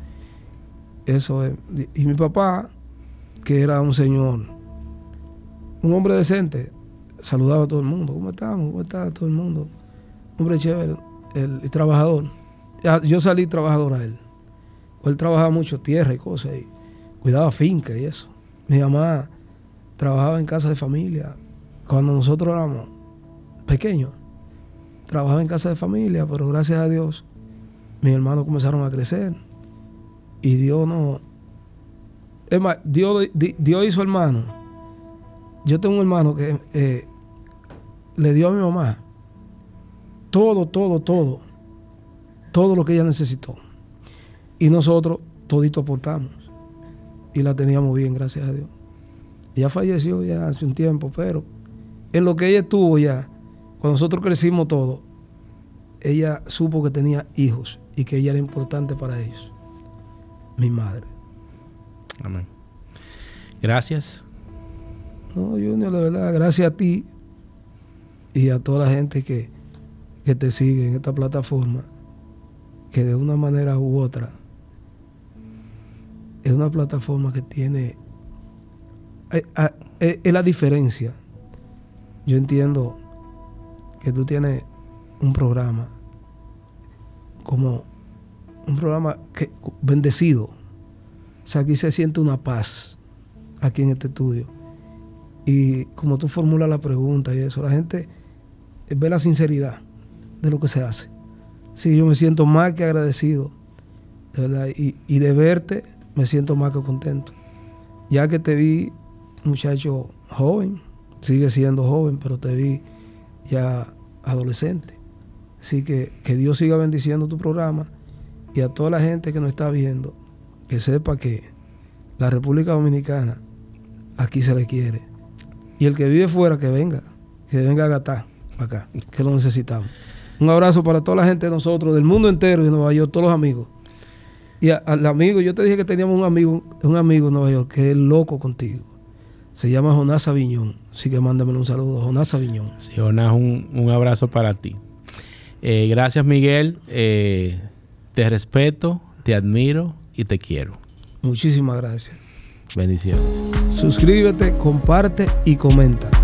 Eso es. Y mi papá, que era un señor, un hombre decente, saludaba a todo el mundo. ¿Cómo estamos? ¿Cómo está todo el mundo? Hombre chévere, el, trabajador. Yo salí trabajador a él. Él trabajaba mucho tierra y cosas, y cuidaba finca y eso. Mi mamá trabajaba en casa de familia. Cuando nosotros éramos pequeños, trabajaba en casa de familia, pero gracias a Dios mis hermanos comenzaron a crecer. Y Dios no... Es más, Dios, Dios hizo hermano. Yo tengo un hermano que eh, le dio a mi mamá todo, todo, todo. Todo lo que ella necesitó. Y nosotros todito aportamos. Y la teníamos bien, gracias a Dios. Ella falleció ya hace un tiempo, pero en lo que ella estuvo ya, cuando nosotros crecimos todos, ella supo que tenía hijos y que ella era importante para ellos. Mi madre. Amén. Gracias. No, Junior, la verdad, gracias a ti y a toda la gente que, que te sigue en esta plataforma, que de una manera u otra es una plataforma que tiene eh, ah, eh, es la diferencia. Yo entiendo que tú tienes un programa como un programa que, bendecido. O sea, aquí se siente una paz, aquí en este estudio. Y como tú formulas la pregunta y eso, la gente ve la sinceridad de lo que se hace. Sí, yo me siento más que agradecido, de verdad. y de verte, me siento más que contento. Ya que te vi, muchacho joven, sigue siendo joven, pero te vi ya adolescente Así que que Dios siga bendiciendo tu programa y a toda la gente que nos está viendo, que sepa que la República Dominicana aquí se le quiere. Y el que vive fuera, que venga, que venga a Gatá, acá, que lo necesitamos. Un abrazo para toda la gente de nosotros, del mundo entero y de Nueva York, todos los amigos. Y al amigo, yo te dije que teníamos un amigo, un amigo en Nueva York, que es loco contigo. Se llama Jonás Aviñón. Así que mándame un saludo, Jonás Aviñón. Sí, Jonás, un, abrazo para ti. Eh, gracias, Miguel. Eh, te respeto, te admiro y te quiero. Muchísimas gracias. Bendiciones. Suscríbete, comparte y comenta.